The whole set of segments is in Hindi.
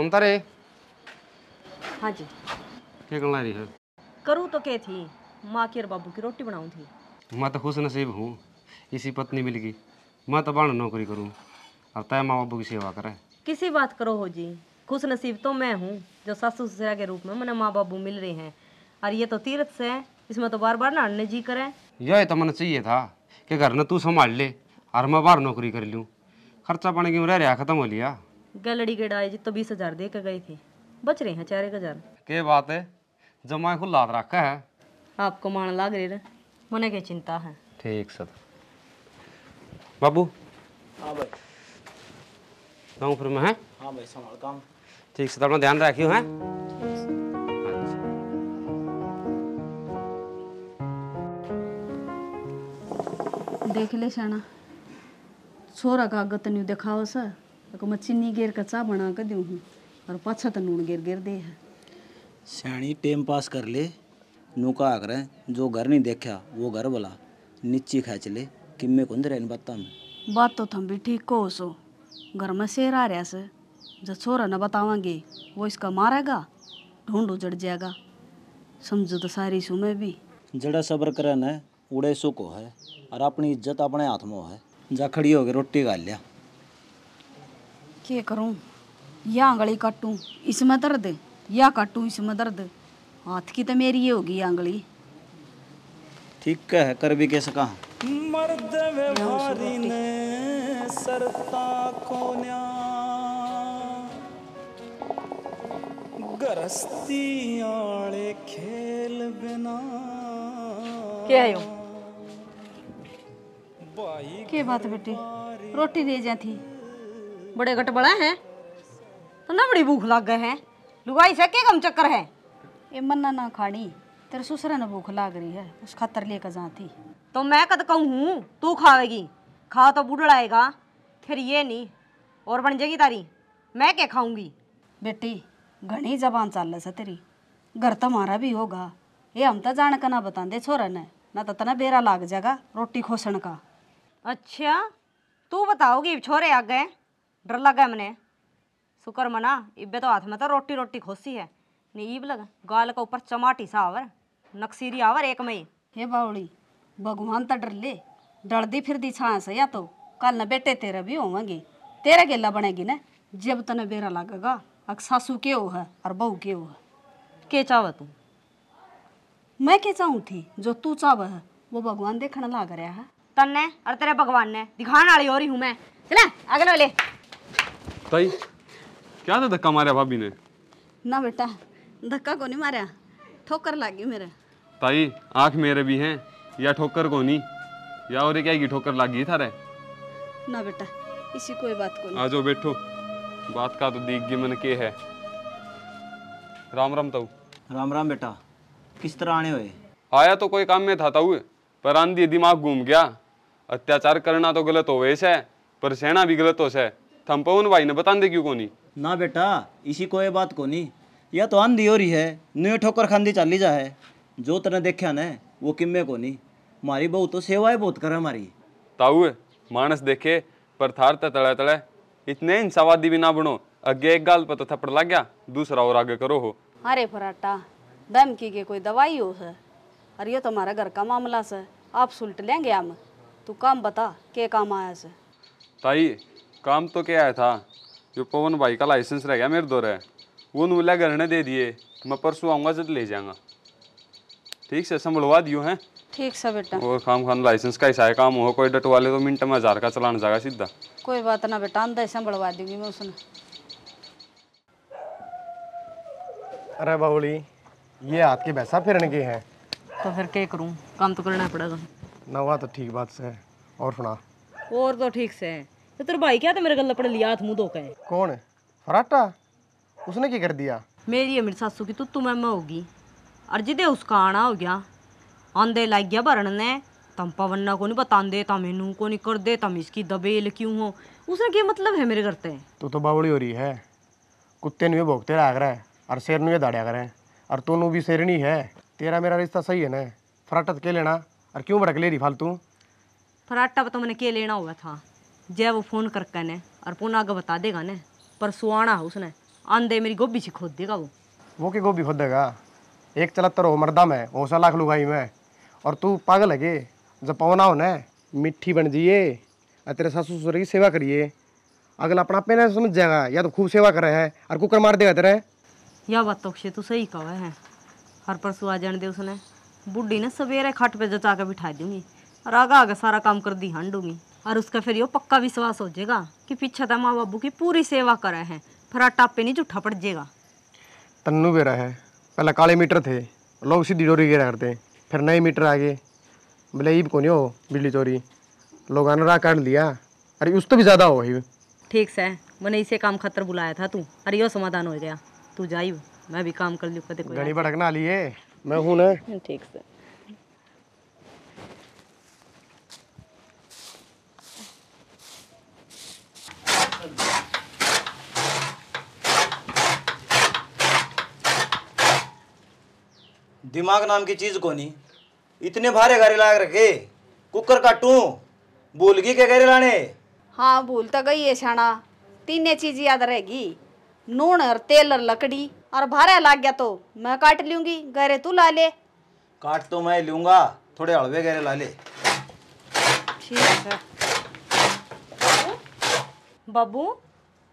रे हाँ जी क्या करना रही है करूँ तो क्या थी माँ की और बाबू की रोटी बनाऊँ थी मैं तो खुश नसीब हूँ इसी पत्नी मिल गई मैं तो बाण नौकरी करूँ और तय माँ बाबू की सेवा करे किसी बात करो हो जी खुश नसीब तो मैं हूँ जो सासू ससुरा के रूप में मैंने माँ बाबू मिल रहे हैं और ये तो तीर्थ से है इसमें तो बार बार ना अड़ने जी करे ये तो मन चाहिए था कि घर न तू संभाल ले और मैं बाहर नौकरी कर लूँ खर्चा पानी क्यों रह रहा खत्म हो लिया गलड़ी गेट आए जी तो बीस हजार दे के गए थे बच रहे हैं चार एक हजार के बात है जमा को लाद रखा है आपको मान लाग रहे मने के चिंता है ठीक सर बाबू हाँ भाई गाँव फिर मैं है हाँ भाई संभाल काम ठीक सर अपना ध्यान रखियो है देख ले शाना सोरा कागत नहीं दिखाओ सर तो मैं चीनी गेर का चाह बना कर दूँ हूँ और पाछा तो नून गेर गेर दे है सियाणी टाइम पास कर ले नूका आकर जो घर नहीं देखा वो घर वाला नीची खेच ले किम्मे कुंद रहे बातों में बात तो थम भी ठीक को सो घर में शेर आ रहा से जो छोरा न बतावांगे वो इसका मारेगा ढूंढो जड़ जाएगा समझो तो सारी सुमे भी जड़ा सबर करे न उड़े सुख है और अपनी इज्जत अपने हाथ में है जा खड़ी हो गए रोटी गाल लिया क्या करूँ या आंगली काटू इसमें दर्द या काटू इसमें दर्द हाथ की तो मेरी ये होगी आंगली ठीक है कर भी कैसे कहा मर्द व्यवहारी ने सरता कोन्या गरस्ती आले खेल बिना क्या आयो के बात बेटी रोटी दे जाती बड़े गट बड़ा है तो ना बड़ी भूख लग है लुगाई से के कम चक्कर है ये मन्ना ना खानी तेरे ससुरा ने भूख लग रही है उस खातर लेकर जाती तो मैं कद कहूँ तू खावेगी खा तो बुढ़ाएगा फिर ये नहीं और बन जाएगी तारी मैं क्या खाऊंगी बेटी घनी जबान चल से तेरी घर तो मारा भी होगा ये हम तो जान का ना बता दे छोरा ने ना तो तना बेरा लाग जाएगा रोटी खोसन का अच्छा तू बताओगी छोरे आ गए डर लगा मने शुक्र मना इबे तो हाथ में तो रोटी रोटी खोसी है नहीं ईब लगा गाल का ऊपर चमाटी सा आवर नक्सीरी आवर एक मई हे बावड़ी भगवान तो डर ले डर दी फिर दी छा या तो कल न बेटे तेरा भी होवेंगे तेरा गेला बनेगी ना जब तने बेरा लगेगा अक सासू के है और बहू के हो है के चाह तू मैं के चाहूँ थी जो तू चाव है वो भगवान देखने लाग रहा है तन्ने और तेरे भगवान ने दिखाने वाली हो रही हूँ मैं चले अगले वाले ताई क्या था धक्का मारा भाभी ने ना बेटा धक्का को नहीं मारा ठोकर लागी मेरे ताई आँख मेरे भी हैं या ठोकर को नहीं या और क्या की ठोकर लागी थारे ना बेटा इसी कोई बात को नहीं आ जाओ बैठो बात का तो दीख गई मन के है राम राम ताऊ राम राम बेटा किस तरह आने हुए आया तो कोई काम में था ताऊ पर आंधी दिमाग घूम गया अत्याचार करना तो गलत हो वैसे पर सहना भी गलत हो से थम पवन भाई ने दे क्यों कोनी ना बेटा इसी कोई बात कोनी या तो आंधी हो रही है नुए ठोकर खांदी चाली जा है जो तने देखा न वो किम्मे को नहीं मारी बहू तो सेवाएं बहुत करे हमारी ताऊ मानस देखे पर थार तड़े तड़े इतने इंसावादी भी ना बनो अगे एक गाल पता तो थप्पड़ लग गया दूसरा और आगे करो हो अरे फराटा दम की के कोई दवाई हो है अरे ये तो हमारा घर का मामला से आप सुलट लेंगे हम तू काम बता के काम आया से ताई काम तो क्या आया था जो पवन भाई का लाइसेंस रह गया मेरे दो है वो नूला घर ने दे दिए तो मैं परसों आऊँगा जब ले जाऊँगा ठीक से संभलवा दियो हैं ठीक सा बेटा और खाम खान लाइसेंस का ऐसा काम हो कोई डट वाले तो मिनट में हजार का चलान जाएगा सीधा कोई बात ना बेटा आंदा ऐसा बढ़वा दूंगी मैं उसने अरे बाउली ये हाथ के पैसा फिरने के हैं तो फिर क्या करूँ काम तो करना पड़ेगा नवा तो ठीक बात से और सुना और तो ठीक से है तो तेरे भाई क्या था मेरे गल अपने लिया हाथ मुंह धोका है कौन फराटा उसने क्या कर दिया मेरी मेरी सासू की तुत्तू मैं होगी और जिदे उसका आना हो गया आंदे लग गया भरण ने तम पवन्ना को नहीं बताते तम इनू को नहीं कर दे तम इसकी दबेल क्यों हो उसने क्या मतलब है मेरे घर ते तो बावड़ी हो रही है कुत्ते ने भोगते रहा कर और शेर ने दाड़िया करे और तू भी शेरनी है तेरा मेरा रिश्ता सही है ना फराटा तो के लेना और क्यों भड़क ले रही फालतू फराटा पर तो मैंने के लेना हुआ था जय वो फ़ोन कर कहने और फोन आगे बता देगा ने पर सुहाना उसने आंदे मेरी गोभी से खोद देगा वो वो की गोभी खोद देगा एक चलत रहो मर्दा में हौसला लाख लुगाई में और तू पागल है के जब पवना होने मिट्टी बन जाइए और तेरे सासू ससुर की सेवा करिए अगला अपना पे समझ जाएगा या तो खूब सेवा करे है और कुकर मार देगा तेरे यह बात तो तू सही कहा है हर परसों आ जाने दे उसने बूढ़ी ने सवेरे खट पे जचा के बिठा दूंगी और आगा आगे सारा काम कर दी हंडूंगी और उसका फिर यो पक्का विश्वास हो जाएगा कि पीछे तो माँ बाबू की पूरी सेवा करा है फराटा टापे नहीं झूठा पड़ जाएगा तन्नू बेरा है पहले काले मीटर थे लोग सीधी डोरी गिरा करते फिर नए मीटर आ गए बोले ये कौन हो बिजली चोरी लोग ने राह काट लिया अरे उस तो भी ज़्यादा हो ठीक से मैंने इसे काम खतर बुलाया था तू अरे यो समाधान हो गया तू जाई मैं भी काम कर लूँ कदे घनी भड़कना लिए मैं हूँ ना ठीक से दिमाग नाम की चीज़ को नहीं इतने भारे घरे लाग रखे कुकर का टू भूल गई क्या घरे लाने हाँ भूल तो गई है शाना तीन चीज याद रहेगी नून और तेल और लकड़ी और भारा लाग गया तो मैं काट लूंगी गहरे तू ला ले काट तो मैं लूंगा थोड़े हलवे गहरे ला ले बाबू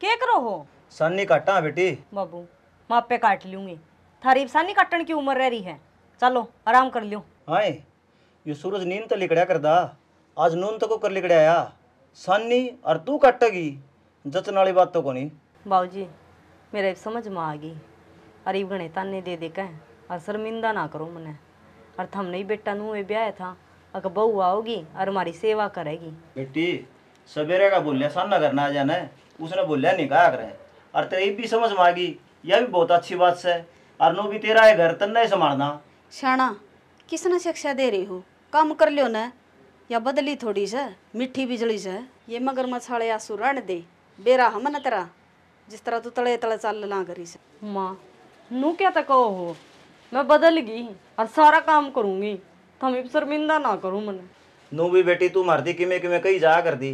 के करो हो सन्नी काटा बेटी बाबू मापे काट लूंगी थारी इफसानी काटन की उम्र रह रही है चलो आराम कर लियो हाय यो सूरज नींद तो लिकड़ा करदा आज नून तो को कर या सानी और तू काटेगी जचन वाली बात तो कोनी बाबू जी मेरे समझ में आ गई अरे गणे ताने दे दे कह और शर्मिंदा ना करो मने और थम नहीं बेटा नू ब्याह था अगर बहू आओगी और हमारी सेवा करेगी बेटी सवेरे का बोलिया सामना करना आ जाना है उसने बोलिया नहीं कहा करे और तेरी भी समझ में आ गई यह भी बहुत अच्छी बात है अरनू भी तेरा है घर तन नहीं संभालना शाणा किसने शिक्षा दे रही हो काम कर लियो ना या बदली थोड़ी से मिठी बिजली से ये मगर वाले आंसू रण दे बेरा हम न तेरा जिस तरह तू तले तले चल ला करी से माँ नू क्या तक हो मैं बदल गई और सारा काम करूंगी तुम शर्मिंदा ना करू मन नू भी बेटी तू मरती किमें किमें कही जाया कर दी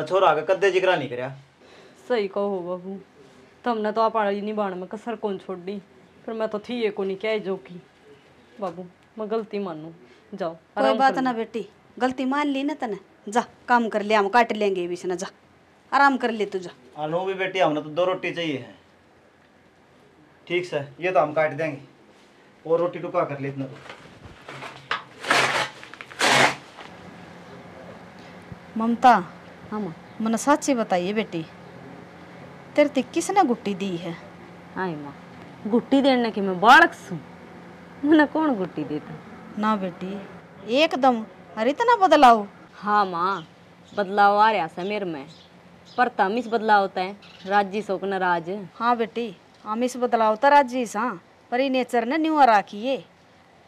न छोरा के कदे जिगरा नहीं कर सही कहो बाबू तुमने तो आप नहीं निभाने में कसर कौन छोड़ दी फिर मैं तो थी ये को नहीं कह जो की बाबू मैं गलती मानू जाओ कोई बात ना बेटी गलती मान ली ना तने जा काम कर लिया हम काट लेंगे बीच ना जा आराम कर ले तू जा आनो हाँ, भी बेटी हमने तो दो रोटी चाहिए है ठीक सर ये तो हम काट देंगे और रोटी टुका कर ले इतना तो। ममता हम हाँ, मन साची बताइए बेटी तेरे ते किसने गुट्टी दी है हाँ माँ गुट्टी देने के मैं बालक सू मुना कौन गुट्टी देता ना बेटी एकदम अरे इतना बदलाव हाँ माँ बदलाव आ रहा है मेरे में पर तम इस बदलाव होता है राजी सोक न हाँ बेटी हम इस बदलाव तो राजी हाँ पर नेचर ने न्यू राखी है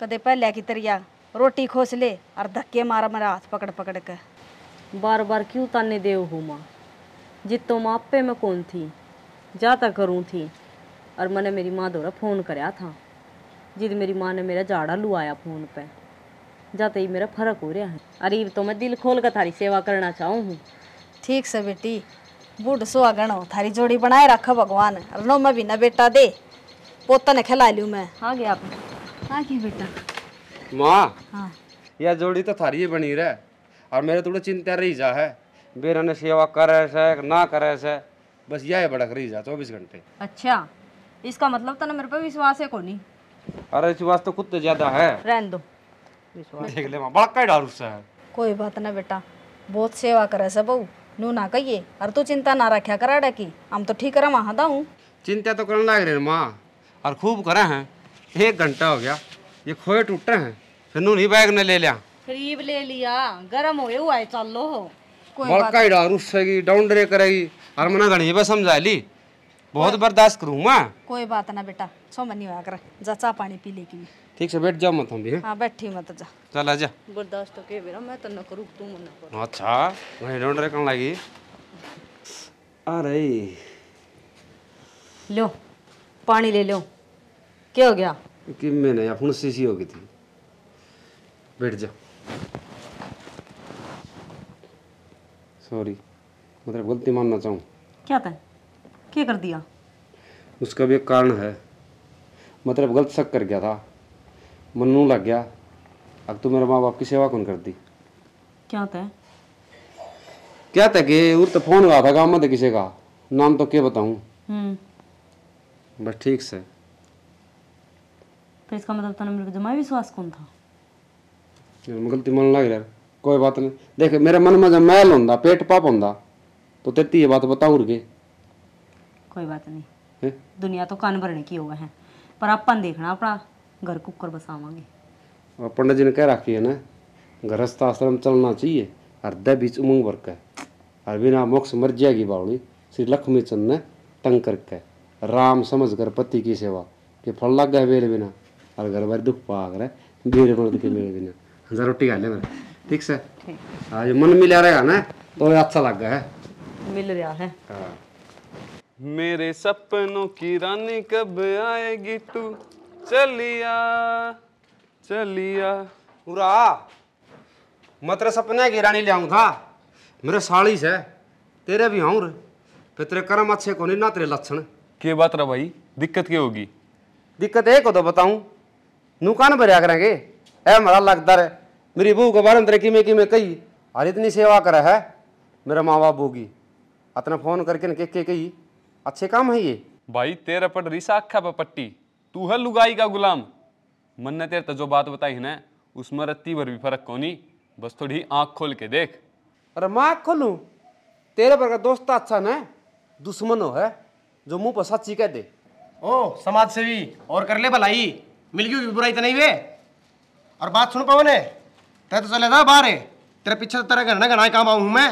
कदे पहले की तरिया रोटी खोस ले और धक्के मारा मेरा हाथ पकड़ पकड़ कर बार बार क्यों ताने देव हो माँ जित तो मैं कौन थी जाता करूँ थी और मैंने मेरी माँ द्वारा फ़ोन कराया था जिद मेरी माँ ने मेरा झाड़ा लुआया फ़ोन पर जाते ही मेरा फ़र्क हो रहा है अरे तो मैं दिल खोल कर थारी सेवा करना चाहूँ हूँ ठीक से बेटी बुढ़ सुहागण हो थारी जोड़ी बनाए रख भगवान नो मैं बिना बेटा दे पोता ने खिला लूँ मैं हाँ गया आप हाँ की बेटा माँ हाँ यह जोड़ी तो थारी बनी रहे और मेरे थोड़ा चिंता रही जा है बेरा ने सेवा करे से ना करे से बस यह बड़क रही जा चौबीस घंटे अच्छा इसका मतलब तो ना मेरे पे विश्वास है कोनी अरे विश्वास तो खुद कुत्ते ज्यादा है रहन दो विश्वास देख ले मां बड़का डारू सा है कोई बात ना बेटा बहुत सेवा करे सब बहु नू ना कहिए और तू चिंता ना रखा करा की हम तो ठीक करा वहां दाऊं चिंता तो करने लाग रे मां और खूब करा है एक घंटा हो गया ये खोए टूटे हैं फिर नू नहीं बैग ने ले लिया करीब ले लिया गरम होए हुआ है चल लो कोई बड़का ही डारू सेगी डाउन डरे करेगी और मना घड़ी बे समझा ली बहुत बर्दाश्त करूंगा कोई बात ना बेटा सो मनी हुआ कर जा चाह पानी पी ले की ठीक से बैठ जाओ मत हम भी हां हाँ, बैठ ही मत जा चल आ जा बर्दाश्त तो के बेरा मैं तो न करूँ तू मन कर अच्छा वही डोंट रखने लगी अरे लो पानी ले लो क्या हो गया कि मैंने या फुन सीसी हो गई थी बैठ जा सॉरी मतलब गलती मानना चाहूं क्या था क्या कर दिया उसका भी एक कारण है मतलब गलत शक कर गया था मनु लग गया अब तो मेरे माँ बाप की सेवा कौन कर दी क्या था क्या था कि उर तो फोन कहा था काम में तो किसी का नाम तो क्या बताऊं हम्म। बस ठीक से तो इसका मतलब तने मेरे जमाई विश्वास कौन था मेरे गलती मन लग रहा कोई बात नहीं देख मेरे मन में जब मैल होता पेट पाप होता तो तेती ये बात बताऊं के कोई बात नहीं है? दुनिया तो कान भरने की होगा है पर अपन देखना अपना घर कुकर बसावे पंडित जी ने कह रखी है ना गृहस्थ आश्रम चलना चाहिए हृदय बीच उमंग वर्क है और बिना मोक्ष मर जाएगी बावली श्री लक्ष्मी चंद ने तंग करके राम समझ कर पति की सेवा कि फल लग गए बेल बिना और घर भर दुख पा कर बेल बड़ के बेल बिना हजार रोटी खा ले ठीक से आज मन मिला रहेगा ना तो अच्छा लग गया है मिल रहा है हाँ मेरे सपनों की रानी कब आएगी तू चलिया चलिया उरा मैं तेरे सपने की रानी ले था मेरे साली से तेरे भी हूँ फिर तेरे कर्म अच्छे को नहीं ना तेरे लक्षण के बात रहा भाई दिक्कत क्या होगी दिक्कत एक हो तो बताऊँ नुकान भरया करेंगे ऐ मरा लगता है मेरी बहू को बारे में तेरे की में कि मैं कही अरे इतनी सेवा करे है मेरा माँ बाप होगी अतना फोन करके न के कही अच्छे काम है ये भाई तेरे पर रिसा अखा पट्टी तू है लुगाई का गुलाम मन ने तेरे तो जो बात बताई है ना उसमें रत्ती भर भी फर्क कौन बस थोड़ी आँख खोल के देख अरे मैं आँख खोलू तेरे पर का दोस्त तो अच्छा ना दुश्मन हो है जो मुंह पर सच्ची कह दे ओ समाज सेवी और कर ले भलाई मिल गई बुराई तो नहीं वे और बात सुन पवन है तय तो चले था बाहर तेरे पीछे तो तेरा घर ना घना काम आऊँ मैं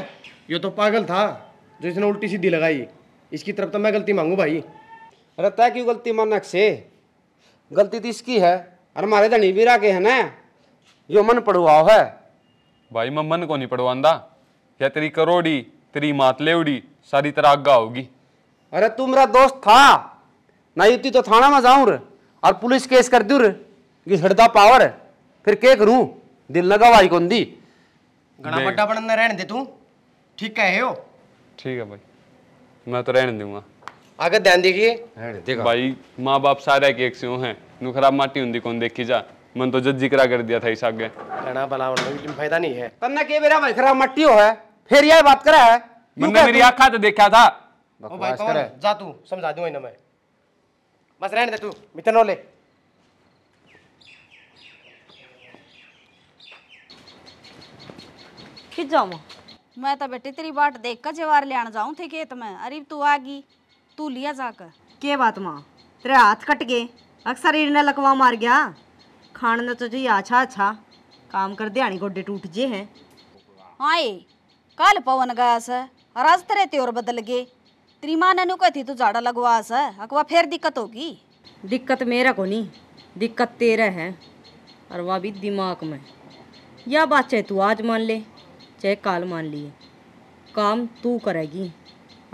ये तो पागल था जो इसने उल्टी सीधी लगाई इसकी तरफ तो मैं गलती मांगू भाई अरे तय क्यों गलती मानक से गलती तो इसकी है अरे मारे धनी बीरा के है ना यो मन पढ़वाओ है भाई मैं मन को नहीं पढ़वांदा या तेरी करोड़ी तेरी मात ले उड़ी सारी तरह आगा होगी अरे तू मेरा दोस्त था ना युति तो थाना में जाऊं और पुलिस केस कर दूर कि हड़दा पावर फिर के करूं दिल लगा भाई कौन दी घना बड्डा बनने रहने दे तू ठीक है हो ठीक है भाई मैं तो रहने दूंगा आगे ध्यान देखिए देखो भाई माँ बाप सारे के एक से हैं नु खराब माटी हुंदी कौन देखी जा मन तो जज जिक्रा कर दिया था इस आगे कहना भला लेकिन फायदा नहीं है तन्ना के मेरा भाई खराब मट्टी हो है फिर यह बात करा है मैंने मेरी आंखा तो देखा था ओ भाई कौन जा तू समझा दूं इन्हें मैं बस रहने दे तू मित्र नोले किस जाऊं मैं तो बेटी तेरी बाट देख कर जवार ले आना जाऊं थे खेत में अरे तू आ गई तू लिया जाकर के बात माँ तेरे हाथ कट गए अक्सर इन्हें लकवा मार गया खाने ने तो जी अच्छा अच्छा काम कर दिया आनी गोडे टूट जे हैं हाँ ये कल पवन गया सर रज तेरे त्योर बदल गए तेरी माँ ने कही थी तू जाड़ा लगवा सर अकवा फिर दिक्कत होगी दिक्कत मेरा को नहीं दिक्कत तेरा है और वह भी दिमाग में यह बात चाहे तू आज मान ले चाहे काल मान लिए काम तू करेगी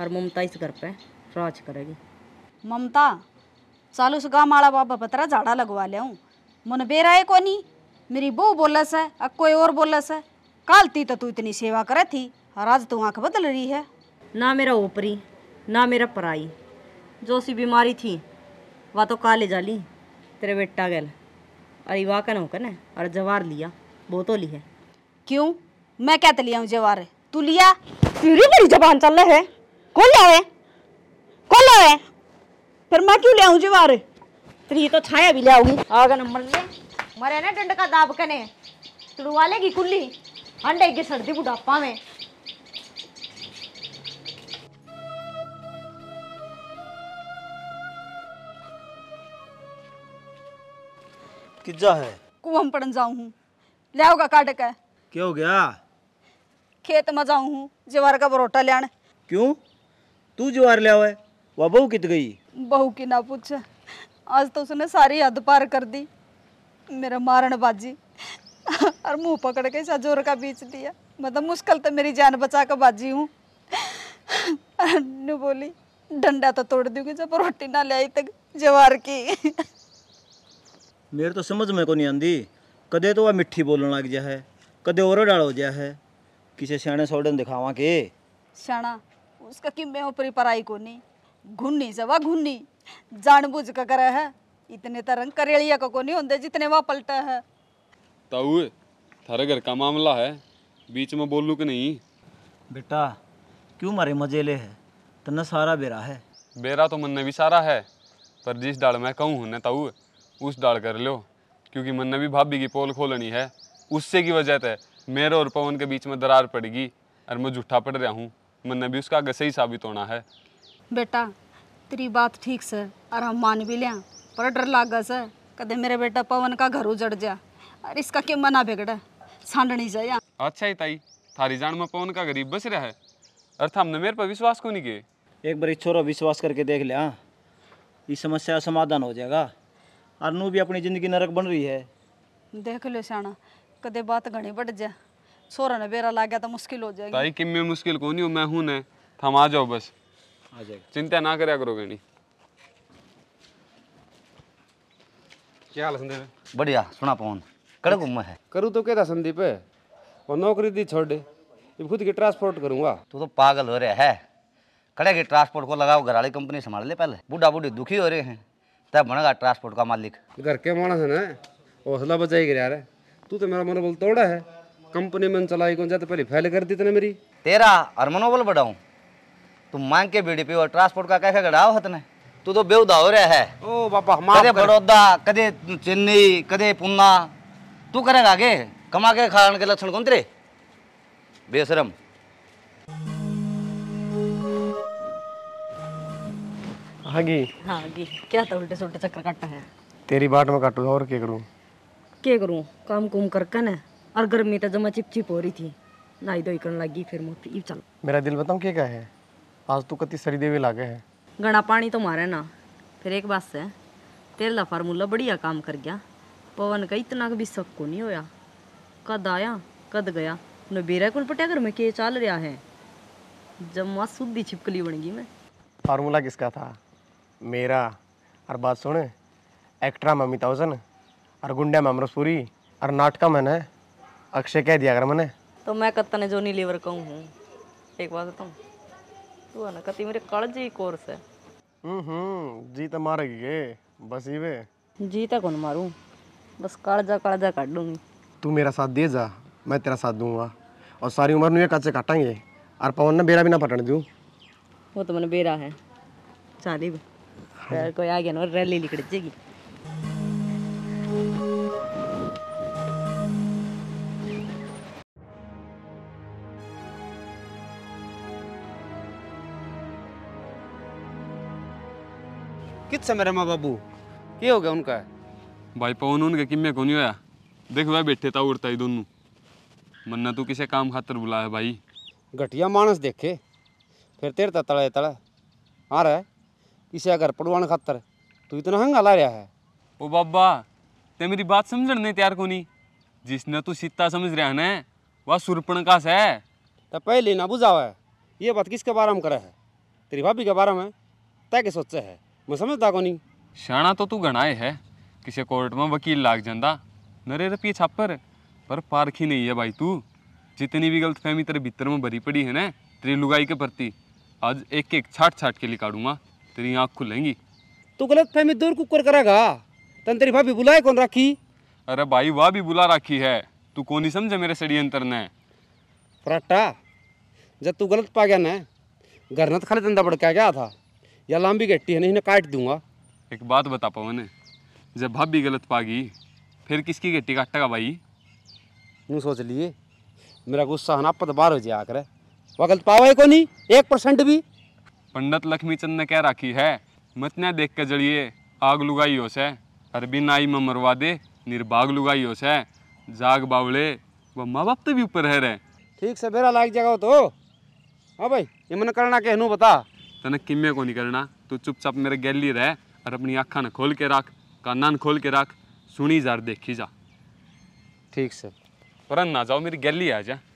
और ममता इस घर पे राज करेगी ममता चालू से गाँव बाबा बतरा झाड़ा लगवा लिया हूँ मन बेरा को नहीं मेरी बहू बोलस है अब कोई और बोलस है काल ती तो तू इतनी सेवा करे थी और आज तू आंख बदल रही है ना मेरा ऊपरी ना मेरा पराई जो सी बीमारी थी वह तो काले जाली तेरे बेटा गल अरे वाह कन होकर और जवार लिया ली है क्यों मैं क्या तलिया हूँ जवार तू लिया तेरी बड़ी जबान चल रही है कौन लिया है कौन लिया है फिर मैं क्यों लिया हूँ जवार तेरी तो छाया भी आ आगे नंबर ले मरे ना डंड का दाब कने तुड़वा लेगी कुल्ली अंडे की सर्दी बुढ़ापा में किज्जा है कुवम पड़न जाऊं हूं ले आओगा काटक है क्या हो गया खेत में जाऊं हूँ का बरोटा लेने क्यों तू ज्वार ले वह बहू कित गई बहू की ना पूछ आज तो उसने सारी हद पार कर दी मेरा मारण बाजी और मुंह पकड़ के सजोर का बीच दिया मतलब मुश्किल तो मेरी जान बचा कर बाजी हूँ बोली डंडा तो तोड़ दूंगी जब रोटी ना ले आई तक जवार की मेरे तो समझ में को नहीं आंदी कदे तो वह मिठी बोलने लग जा है कदे और डाल हो जा है ਕਿਸੇ ਸਿਆਣੇ ਸੋਡੇ ਨੂੰ ਦਿਖਾਵਾਂ ਕਿ उसका कि मैं पराई को घुन्नी सवा घुन्नी जानबूझ का करे है इतने तरंग तो करेलिया का को नहीं जितने वह पलटा है ताऊ थारे घर का मामला है बीच में बोलू कि नहीं बेटा क्यों मारे मजे ले है तना सारा बेरा है बेरा तो मन ने भी सारा है पर जिस डाल मैं कहूँ हूँ ताऊ उस डाल कर लो क्योंकि मन ने भी भाभी की पोल खोलनी है उससे की वजह से मेरे और पवन के बीच में दरार पड़ेगी और मैं झूठा पड़ रहा हूँ मैंने भी उसका आगे सही साबित होना है बेटा तेरी बात ठीक से और हम मान भी लिया पर डर लागा से कदे मेरे बेटा पवन का घर उजड़ जा और इसका क्यों मना बिगड़ा सांडनी जाए अच्छा ही ताई थारी जान में पवन का गरीब बस रहा है अर्थ हमने मेरे पर विश्वास क्यों नहीं किए एक बार छोरो विश्वास करके देख लिया ये हाँ। समस्या समाधान हो जाएगा और नू भी अपनी जिंदगी नरक बन रही है देख लो सियाणा कदे बात घनी बढ़ जाए सोरा ने बेरा लाग गया तो मुश्किल हो जाएगी भाई किमे मुश्किल कोनी हो मैं हूं ने थम आ जाओ बस आ जाएगा चिंता ना करया करो गणी क्या हाल संदीप बढ़िया सुना पवन कड़े घूम है करू तो केदा संदीप ओ नौकरी दी छोड़ दे खुद की ट्रांसपोर्ट करूंगा तू तो पागल हो रहा है खड़े के ट्रांसपोर्ट को लगाओ घर वाली कंपनी संभाल ले पहले बूढ़ा बूढ़ी दुखी हो रहे हैं तब बनेगा ट्रांसपोर्ट का मालिक घर के मानस है ना हौसला बचाई गिरा रहा तू तो मेरा मनोबल तोड़ा है कंपनी में चलाई कौन जाते तो पहले फैल कर दी तेने मेरी तेरा और मनोबल बढ़ाऊ तू मांग के बीडीपी और ट्रांसपोर्ट का कैफे गढ़ाओ हतने तू तो बेउदा हो रहा है ओ बापा माफ कदे बड़ौदा कदे चेन्नई कदे पुन्ना तू करेगा आगे कमा के खाने के लक्षण कौन तेरे बेशरम हाँ जी हाँ जी क्या था तो उल्टे सुल्टे चक्कर काटना है तेरी बाट में काटू और क्या करूँ क्या करूँ काम कुम कर कन और गर्मी तो जमा चिप चिप हो रही थी नहाई धोई करने लगी फिर मुझे चल मेरा दिल बताऊँ क्या क्या है आज तो कति सरी देवी लागे है गणा पानी तो मारे ना फिर एक बात से तेरला फार्मूला बढ़िया काम कर गया पवन का इतना भी शक नहीं होया कद आया कद गया बेरा कुल पटे घर में के चल रहा है जमा शुद्धि छिपकली बन मैं फार्मूला किसका था मेरा और बात सुन एक्ट्रा में अमिताभ और गुंडे में अमरसूरी और नाटका मैंने अक्षय कह दिया कर मैंने तो मैं कत्ता जोनी लीवर कहूँ हूँ एक बात बताऊँ तू है ना कति मेरे कड़जे ही कोर्स है हम्म, हम्म जी तो मारेगी के बस ये जी तो कौन मारूँ बस कड़जा कड़जा काट दूंगी तू मेरा साथ दे जा मैं तेरा साथ दूंगा और सारी उम्र में कच्चे काटेंगे और पवन ने बेरा भी ना पटने दूँ वो तो मैंने बेरा है चाली भी हाँ कोई आ गया ना रैली निकल जाएगी कित से मेरे माँ बाबू क्या हो गया उनका भाई पवन उनके किमे को नहीं होया देख वह बैठे था उड़ता ही दोनों मन्ना तू किसे काम खातर बुलाया भाई घटिया मानस देखे फिर तो तड़ा तड़े आ रहा है किसे अगर पड़वाने खातर तू इतना हंगा ला रहा है ओ बाबा ते मेरी बात समझ नहीं तैयार नहीं जिसने तू सीता समझ रहा है वह सुरपण का है तो पहले ना बुझावा है ये बात किसके बारे में करे है तेरी भाभी के बारे में तय के सोचे है मैं समझता को नहीं ਸਿਆਣਾ तो तू ਗਣਾਏ है ਕਿਸੇ कोर्ट में वकील लाग ਜਾਂਦਾ नरे रपिए छापर पर पारख ही नहीं है भाई तू जितनी भी गलत फहमी तेरे भीतर में भरी पड़ी है ना तेरी लुगाई के प्रति आज एक एक छाट छाट के निकालूंगा तेरी आँख खुलेंगी तू फहमी दूर कुकर करेगा तन तेरी भाभी बुलाए कौन राखी अरे भाई वाह भी बुला राखी है तू को नहीं समझे मेरे षड्यंत्र ने फराटा जब तू गलत पा गया ना घर न तो खाली धंधा भड़का गया था या लंबी गट्टी है नहीं ना काट दूंगा एक बात बता पवन जब भाभी गलत पागी फिर किसकी गट्टी काटेगा भाई यूँ सोच लिए मेरा गुस्सा है ना पद बार हो जाए आकर वह गलत पावा को नहीं एक परसेंट भी पंडित लक्ष्मी चंद ने कह रखी है मत न देख के जड़िए आग लुगाई हो से हर बिन आई में मरवा दे निर्भाग लुगाई हो से जाग बावले वो माँ बाप तो भी ऊपर है रहे ठीक से बेरा लाग जाएगा तो हाँ भाई ये मन करना कहनू बता तने किमें को नहीं करना तू चुपचाप मेरे गैली रह और अपनी आँखा ने खोल के रख काना ने खोल के रख सुनी जा देखी जा ठीक सर पर ना जाओ मेरी गैली आ जा